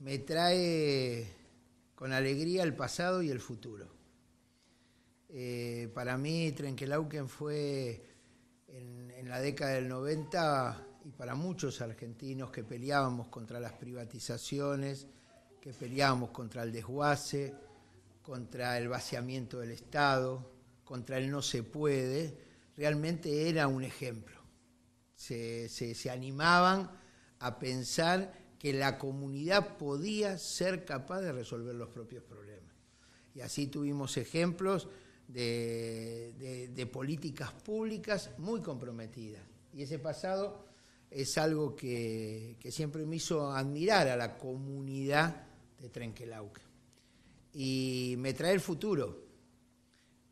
me trae con alegría el pasado y el futuro. Eh, para mí, Trenkelauken fue en, la década del 90 y para muchos argentinos que peleábamos contra las privatizaciones, que peleábamos contra el desguace, contra el vaciamiento del Estado, contra el no se puede, realmente era un ejemplo. Se, se, se animaban a pensar que la comunidad podía ser capaz de resolver los propios problemas. Y así tuvimos ejemplos de, políticas públicas muy comprometidas. Y ese pasado es algo que, siempre me hizo admirar a la comunidad de Trenquelauca. Y me trae el futuro.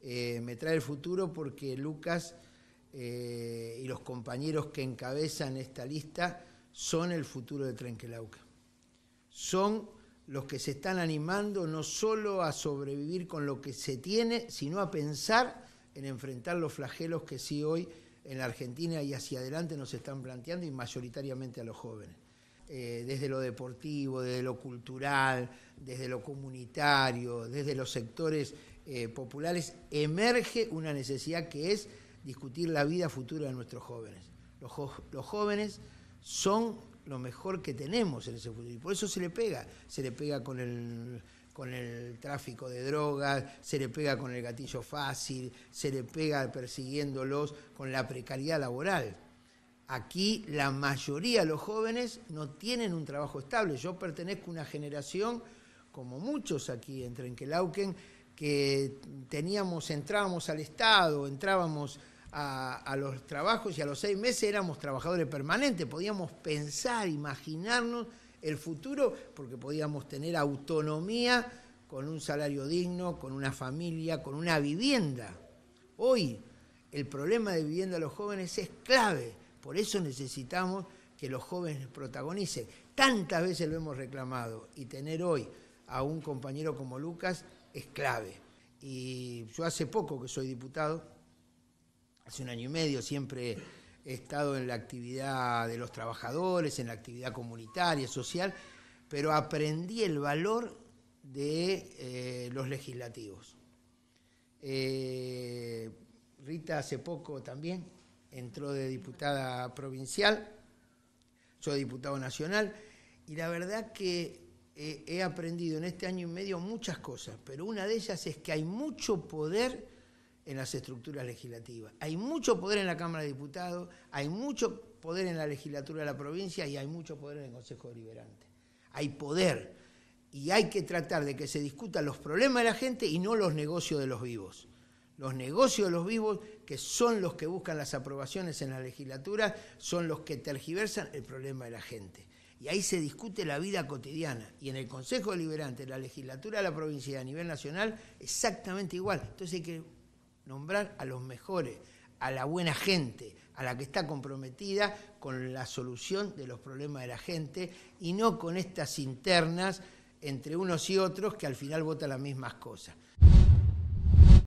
Eh, me trae el futuro porque Lucas eh, y los compañeros que encabezan esta lista son el futuro de Trenquelauca. Son los que se están animando no solo a sobrevivir con lo que se tiene, sino a pensar en enfrentar los flagelos que sí hoy en la Argentina y hacia adelante nos están planteando y mayoritariamente a los jóvenes. Eh, desde lo deportivo, desde lo cultural, desde lo comunitario, desde los sectores eh, populares, emerge una necesidad que es discutir la vida futura de nuestros jóvenes. los jóvenes son lo mejor que tenemos en ese futuro. Y por eso se le pega. Se le pega con el, con el tráfico de drogas, se le pega con el gatillo fácil, se le pega persiguiéndolos con la precariedad laboral. Aquí la mayoría de los jóvenes no tienen un trabajo estable. Yo pertenezco a una generación, como muchos aquí en Trenquelauquen, que teníamos, entrábamos al Estado, entrábamos a, los trabajos y a los seis meses éramos trabajadores permanentes, podíamos pensar, imaginarnos el futuro porque podíamos tener autonomía con un salario digno, con una familia, con una vivienda. Hoy el problema de vivienda de los jóvenes es clave, por eso necesitamos que los jóvenes protagonicen. Tantas veces lo hemos reclamado y tener hoy a un compañero como Lucas es clave. Y yo hace poco que soy diputado, hace un año y medio, siempre he estado en la actividad de los trabajadores, en la actividad comunitaria, social, pero aprendí el valor de eh, los legislativos. Eh, Rita hace poco también entró de diputada provincial, yo diputado nacional, y la verdad que eh, he aprendido en este año y medio muchas cosas, pero una de ellas es que hay mucho poder en las estructuras legislativas. Hay mucho poder en la Cámara de Diputados, hay mucho poder en la legislatura de la provincia y hay mucho poder en el Consejo Deliberante. Hay poder y hay que tratar de que se discutan los problemas de la gente y no los negocios de los vivos. Los negocios de los vivos, que son los que buscan las aprobaciones en la legislatura, son los que tergiversan el problema de la gente y ahí se discute la vida cotidiana. Y en el Consejo Deliberante, la legislatura de la provincia y a nivel nacional, exactamente igual. Entonces hay que nombrar a los mejores, a la buena gente, a la que está comprometida con la solución de los problemas de la gente y no con estas internas entre unos y otros que al final votan las mismas cosas.